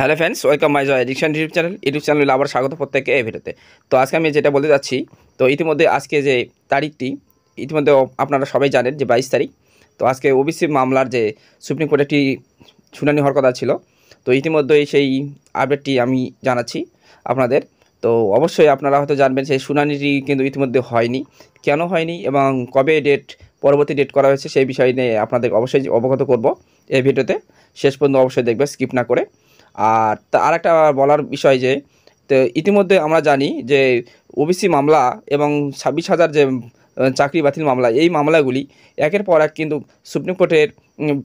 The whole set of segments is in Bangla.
hello fans welcome my joy addiction YouTube channel YouTube চ্যানেলে আবার স্বাগত প্রত্যেককে এই ভিডিওতে তো আজকে আমি যেটা বলতে যাচ্ছি তো ইতিমধ্যে আজকে যে তারিখটি ইতিমধ্যে আপনারা সবাই জানেন যে বাইশ তারিখ তো আজকে ওবিসি মামলার যে সুপ্রিম কোর্টে একটি শুনানি হওয়ার কথা ছিল তো ইতিমধ্যে সেই আপডেটটি আমি জানাচ্ছি আপনাদের তো অবশ্যই আপনারা হয়তো জানবেন সেই শুনানিটি কিন্তু ইতিমধ্যে হয়নি কেন হয়নি এবং কবে ডেট পরবর্তী ডেট করা হয়েছে সেই বিষয় নিয়ে আপনাদের অবশ্যই অবগত করব এই ভিডিওতে শেষ পর্যন্ত অবশ্যই দেখবে স্কিপ না করে আর আর একটা বলার বিষয় যে তো ইতিমধ্যে আমরা জানি যে ওবিসি মামলা এবং ছাব্বিশ হাজার যে চাকরি বাতিল মামলা এই মামলাগুলি একের পর এক কিন্তু সুপ্রিম কোর্টের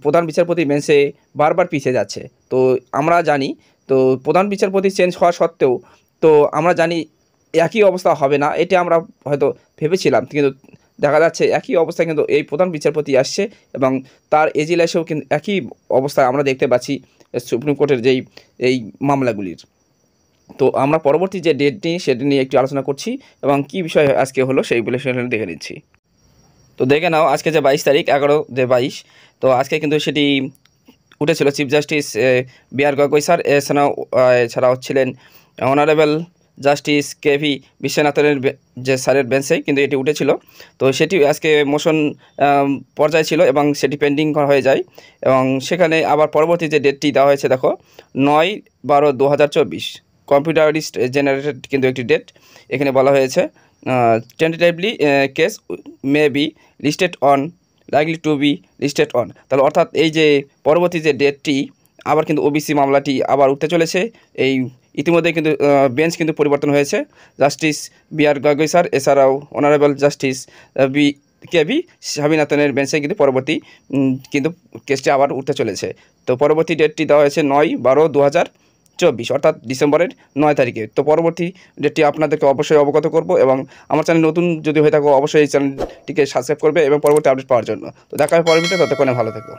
প্রধান বিচারপতি বেঞ্চে বারবার পিছিয়ে যাচ্ছে তো আমরা জানি তো প্রধান বিচারপতি চেঞ্জ হওয়া সত্ত্বেও তো আমরা জানি একই অবস্থা হবে না এটা আমরা হয়তো ভেবেছিলাম কিন্তু দেখা যাচ্ছে একই অবস্থায় কিন্তু এই প্রধান বিচারপতি আসছে এবং তার এজিলাসেও কিন্তু একই অবস্থায় আমরা দেখতে পাচ্ছি সুপ্রিম কোর্টের যেই এই মামলাগুলির তো আমরা পরবর্তী যে ডেট নিয়ে সেটা নিয়ে একটু আলোচনা করছি এবং কি বিষয় আজকে হলো সেই বিষয়ে দেখে নিচ্ছি তো দেখে নাও আজকে যে বাইশ তারিখ এগারো যে বাইশ তো আজকে কিন্তু সেটি উঠেছিল chief justice B R Gogoi sir এছাড়াও এছাড়াও হচ্ছিলেন অনারেবল জাস্টিস কেভি বিশ্বনাথনের যে স্যারের বেঞ্চে কিন্তু এটি উঠেছিল তো সেটি আজকে মোশন পর্যায়ে ছিল এবং সেটি পেন্ডিং করা হয়ে যায় এবং সেখানে আবার পরবর্তী যে ডেটটি দেওয়া হয়েছে দেখো নয় বারো দু কম্পিউটারিস্ট জেনারেটেড কিন্তু একটি ডেট এখানে বলা হয়েছে tentatively case may be listed on likely to be listed on তাহলে অর্থাৎ এই যে পরবর্তী যে ডেটটি আবার কিন্তু ওবিসি মামলাটি আবার উঠতে চলেছে এই ইতিমধ্যে কিন্তু বেঞ্চ কিন্তু পরিবর্তন হয়েছে justice B R Gogoi sir এছাড়াও honourable justice B K B স্বামীনাথনের বেঞ্চে কিন্তু পরবর্তী কিন্তু কেসটি আবার উঠতে চলেছে তো পরবর্তী ডেটটি দেওয়া হয়েছে নয় বারো দু চব্বিশ অর্থাৎ ডিসেম্বরের নয় তারিখে তো পরবর্তী ডেটটি আপনাদেরকে অবশ্যই অবগত করব এবং আমার চ্যানেল নতুন যদি হয়ে থাকো অবশ্যই এই চ্যানেলটিকে সাবস্ক্রাইব করবে এবং পরবর্তী আপডেট পাওয়ার জন্য তো দেখা হয় পরবর্তীতে ততক্ষণে ভালো থাকবো